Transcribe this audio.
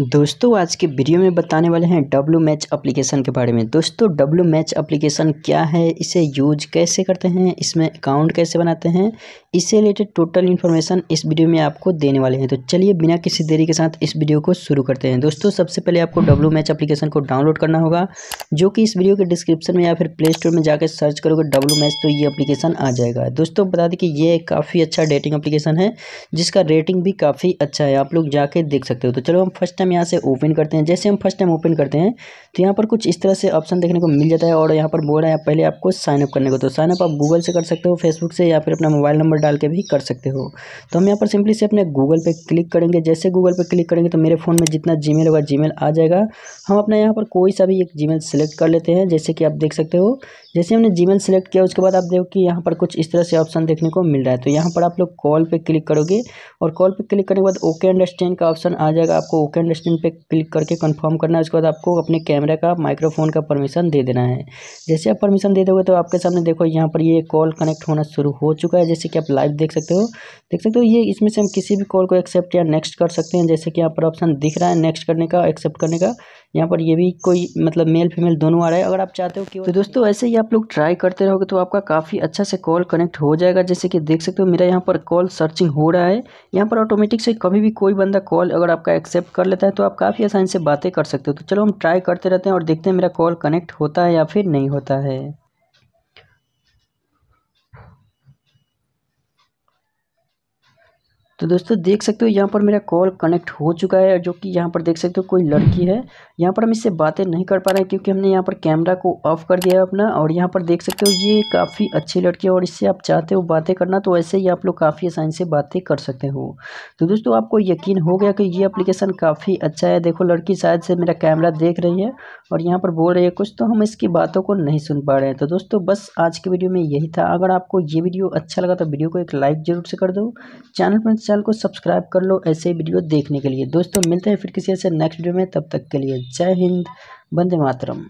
दोस्तों आज के वीडियो में बताने वाले हैं डब्ल्यू मैच अप्लीकेशन के बारे में दोस्तों डब्ल्यू मैच अप्लीकेशन क्या है इसे यूज कैसे करते हैं इसमें अकाउंट कैसे बनाते हैं इससे रिलेटेड टोटल इन्फॉर्मेशन इस वीडियो में आपको देने वाले हैं तो चलिए बिना किसी देरी के साथ इस वीडियो को शुरू करते हैं दोस्तों सबसे पहले आपको डब्ल्यू मैच अप्लीकेशन को डाउनलोड करना होगा जो कि इस वीडियो के डिस्क्रिप्शन में या फिर प्ले स्टोर में जाकर सर्च करोगे डब्ल्यू मैच तो ये अपलीकेशन आ जाएगा दोस्तों बता दें कि ये काफ़ी अच्छा डेटिंग अप्लीकेशन है जिसका रेटिंग भी काफ़ी अच्छा है आप लोग जाके देख सकते हो तो चलो हम फर्स्ट टाइम यहाँ से ओपन करते हैं जैसे हम फर्स्ट टाइम ओपन करते हैं तो यहाँ पर कुछ इस तरह से ऑप्शन देखने को मिल जाता है और यहाँ पर बोल रहा है पहले आपको साइनअप करने को तो साइनअप आप गूगल से कर सकते हो फेसबुक से या फिर अपना मोबाइल नंबर डाल के भी कर सकते हो तो हम यहाँ पर सिंपली से अपने गूगल पर क्लिक करेंगे जैसे गूगल पर क्लिक करेंगे तो मेरे फ़ोन में जितना जी होगा जी आ जाएगा हम अपना यहाँ पर कोई सा भी एक जी सेलेक्ट कर लेते हैं जैसे कि आप देख सकते हो जैसे हमने जी सेलेक्ट किया उसके बाद आप देखो कि यहाँ पर कुछ इस तरह से ऑप्शन देखने को मिल रहा है तो यहाँ पर आप लोग कॉल पर क्लिक करोगे और कॉल पर क्लिक करने के बाद ओके अंडरस्टैंड का ऑप्शन आ जाएगा आपको ओके कैमरे पे क्लिक करके कंफर्म करना है उसके बाद आपको अपने कैमरा का माइक्रोफोन का परमिशन दे देना है जैसे आप परमिशन दे दोगे तो आपके सामने देखो यहाँ पर ये कॉल कनेक्ट होना शुरू हो चुका है जैसे कि आप लाइव देख सकते हो देख सकते हो ये इसमें से हम किसी भी कॉल को एक्सेप्ट या नेक्स्ट कर सकते हैं जैसे कि यहाँ पर ऑप्शन दिख रहा है नेक्स्ट करने का एक्सेप्ट करने का यहाँ पर ये भी कोई मतलब मेल फीमेल दोनों आ रहा है अगर आप चाहते हो कि तो दोस्तों ऐसे ही आप लोग ट्राई करते रहोगे तो आपका काफ़ी अच्छा से कॉल कनेक्ट हो जाएगा जैसे कि देख सकते हो मेरा यहाँ पर कॉल सर्चिंग हो रहा है यहाँ पर ऑटोमेटिक से कभी भी कोई बंदा कॉल अगर आपका एक्सेप्ट कर लेता है तो आप काफ़ी आसानी से बातें कर सकते हो तो चलो हम ट्राई करते रहते हैं और देखते हैं मेरा कॉल कनेक्ट होता है या फिर नहीं होता है तो दोस्तों देख सकते हो यहाँ पर मेरा कॉल कनेक्ट हो चुका है जो कि यहाँ पर देख सकते हो कोई लड़की है यहाँ पर हम इससे बातें नहीं कर पा रहे हैं क्योंकि हमने यहाँ पर कैमरा को ऑफ कर दिया है अपना और यहाँ पर देख सकते हो ये काफ़ी अच्छी लड़की है और इससे आप चाहते हो बातें करना तो ऐसे ही आप लोग काफ़ी आसानी से बातें कर सकते हो तो दोस्तों आपको यकीन हो गया कि ये अप्लीकेशन काफ़ी अच्छा है देखो लड़की शायद से मेरा कैमरा देख रही है और यहाँ पर बोल रही है कुछ तो हम इसकी बातों को नहीं सुन पा रहे हैं तो दोस्तों बस आज की वीडियो में यही था अगर आपको ये वीडियो अच्छा लगा तो वीडियो को एक लाइक जरूर से कर दो चैनल पर चैनल को सब्सक्राइब कर लो ऐसे वीडियो देखने के लिए दोस्तों मिलते हैं फिर किसी ऐसे नेक्स्ट वीडियो में तब तक के लिए जय हिंद वंदे मातरम